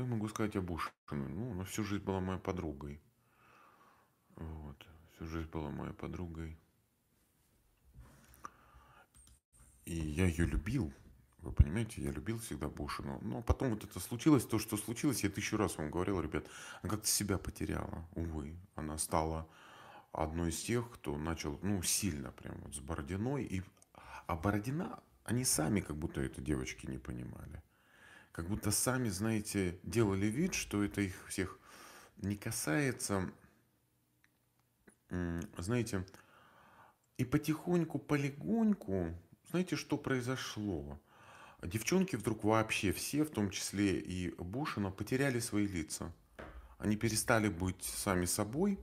Что я могу сказать об Ушиной? Ну, она всю жизнь была моей подругой. Вот. Всю жизнь была моей подругой. И я ее любил. Вы понимаете, я любил всегда Бушину. Но потом вот это случилось, то, что случилось, я тысячу раз вам говорил, ребят, она как-то себя потеряла, увы. Она стала одной из тех, кто начал, ну, сильно прям вот с Бородиной. И... А Бородина, они сами как будто это девочки не понимали как будто сами, знаете, делали вид, что это их всех не касается, знаете, и потихоньку, полегоньку, знаете, что произошло? Девчонки вдруг вообще все, в том числе и Бушина, потеряли свои лица. Они перестали быть сами собой.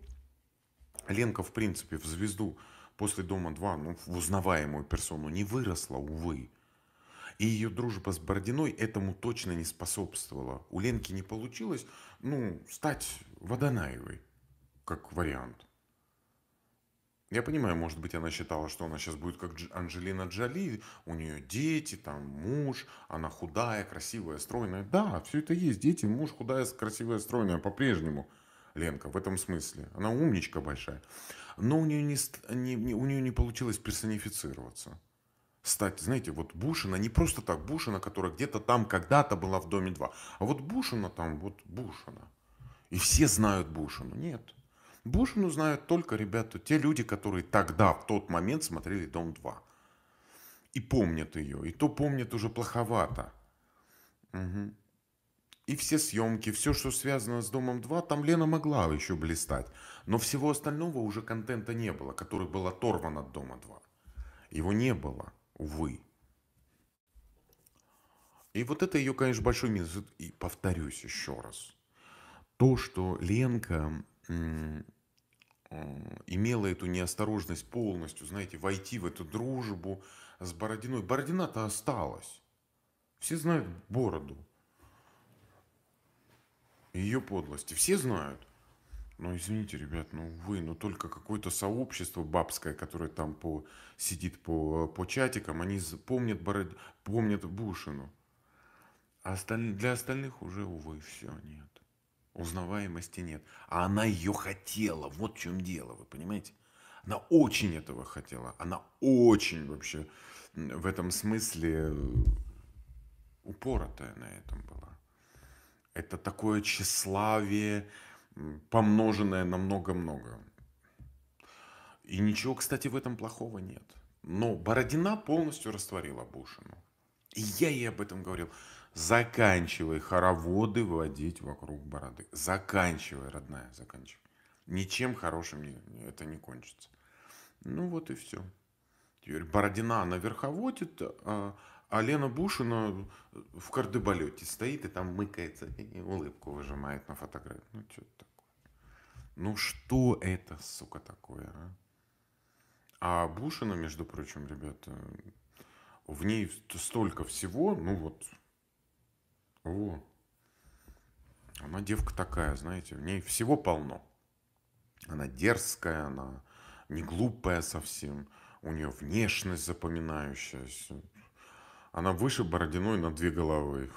Ленка, в принципе, в звезду после «Дома-2», ну, в узнаваемую персону, не выросла, увы. И ее дружба с Бородиной этому точно не способствовала. У Ленки не получилось, ну, стать Водонаевой, как вариант. Я понимаю, может быть, она считала, что она сейчас будет как Анжелина Джоли, у нее дети, там муж, она худая, красивая, стройная. Да, все это есть, дети, муж худая, красивая, стройная по-прежнему. Ленка, в этом смысле. Она умничка большая. Но у нее не, не, не, у нее не получилось персонифицироваться. Кстати, знаете, вот Бушина, не просто так Бушина, которая где-то там когда-то была в Доме 2, а вот Бушина там, вот Бушина. И все знают Бушину. Нет. Бушину знают только, ребята, те люди, которые тогда, в тот момент смотрели Дом 2. И помнят ее. И то помнят уже плоховато. Угу. И все съемки, все, что связано с Домом 2, там Лена могла еще блистать. Но всего остального уже контента не было, который был оторван от Дома 2. Его не было увы. И вот это ее, конечно, большой минус. И повторюсь еще раз. То, что Ленка э, имела эту неосторожность полностью, знаете, войти в эту дружбу с Бородиной. Бородина-то осталась. Все знают Бороду. Ее подлости. Все знают. Ну, извините, ребят, ну вы, ну только какое-то сообщество бабское, которое там по, сидит по, по чатикам, они помнят, Бород... помнят Бушину. А осталь... для остальных уже, увы, все нет. Узнаваемости нет. А она ее хотела, вот в чем дело, вы понимаете? Она очень этого хотела, она очень вообще в этом смысле упоротая на этом была. Это такое тщеславие, помноженное на много-много. И ничего, кстати, в этом плохого нет. Но Бородина полностью растворила Бушину. И я ей об этом говорил. Заканчивай хороводы водить вокруг бороды. Заканчивай, родная, заканчивай. Ничем хорошим это не кончится. Ну вот и все. Юрий Бородина на верховодит, а, а Лена Бушина в кардебалете стоит и там мыкается, и улыбку выжимает на фотографии. Ну, что это такое? Ну, что это, сука, такое, а? А Бушина, между прочим, ребята, в ней столько всего, ну вот, о, она девка такая, знаете, в ней всего полно. Она дерзкая, она не глупая совсем у нее внешность запоминающаяся. Она выше Бородиной на две головы.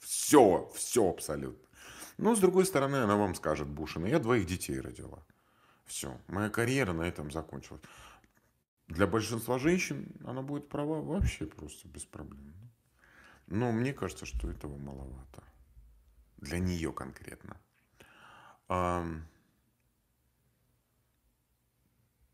Все, все абсолютно. Но, ну, с другой стороны, она вам скажет, Бушина, я двоих детей родила. Все, моя карьера на этом закончилась. Для большинства женщин она будет права вообще просто без проблем. Но мне кажется, что этого маловато. Для нее конкретно.